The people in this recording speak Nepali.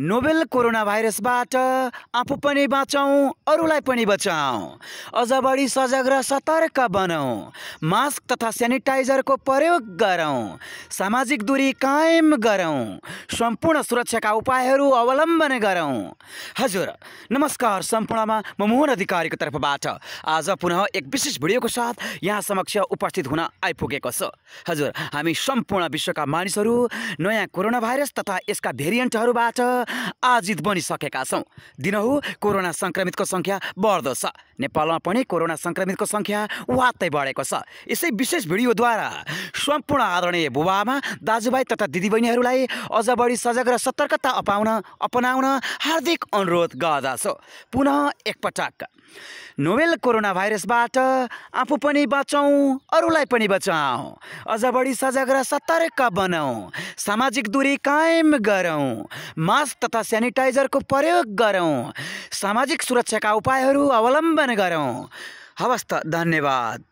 नोबेल कोरोना भाइरसबाट आफू पनि बाँचौँ अरूलाई पनि बचाऊ अझ बढी सजग र सतर्क बनाऊ मास्क तथा सेनिटाइजरको प्रयोग गरौँ सामाजिक दूरी कायम गरौँ सम्पूर्ण सुरक्षाका उपायहरू अवलम्बन गरौँ हजुर नमस्कार सम्पूर्णमा म मोहन अधिकारीको तर्फबाट आज पुनः एक विशेष भिडियोको साथ यहाँ समक्ष उपस्थित हुन आइपुगेको छ हजुर हामी सम्पूर्ण विश्वका मानिसहरू नयाँ कोरोना भाइरस तथा यसका भेरिएन्टहरूबाट आजित बनिसकेका छौँ दिनहु कोरोना सङ्क्रमितको सङ्ख्या बढ्दो छ नेपालमा पनि कोरोना सङ्क्रमितको सङ्ख्या वात्तै बढेको छ यसै विशेष भिडियोद्वारा सम्पूर्ण आदरणीय बुबामा दाजुभाइ तथा दिदीबहिनीहरूलाई अझ बढी सजग र सतर्कता अपाउन अपनाउन हार्दिक अनुरोध गर्दछु पुनः एकपटक नोभेल कोरोना भाइरसबाट आफू पनि बचाउँ अरूलाई पनि बचाऊ अझ बढी सजग र सतर्क बनाऊ सामाजिक दूरी कायम गरौँ मास्क तथा सेनिटाइजरको प्रयोग गरौँ सामाजिक सुरक्षाका उपायहरू अवलम्बन गरौँ हवस् त धन्यवाद